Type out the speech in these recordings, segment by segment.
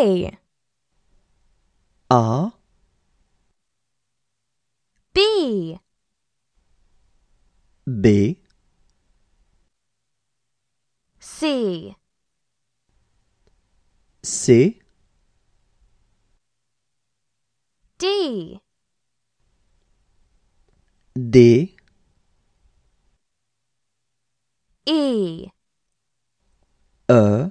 A R B B C C D D E E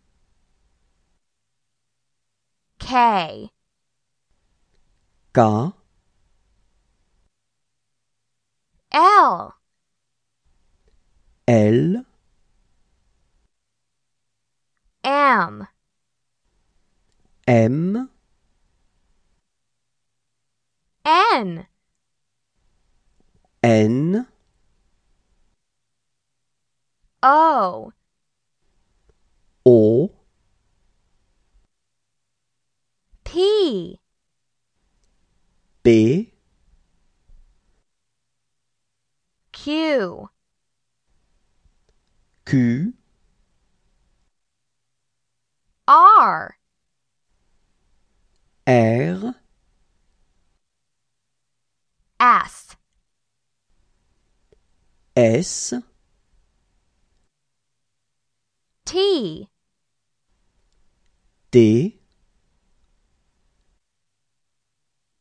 K. M. N. N. O. O. B B Q Q R R S S T D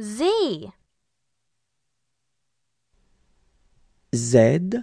Z. Z.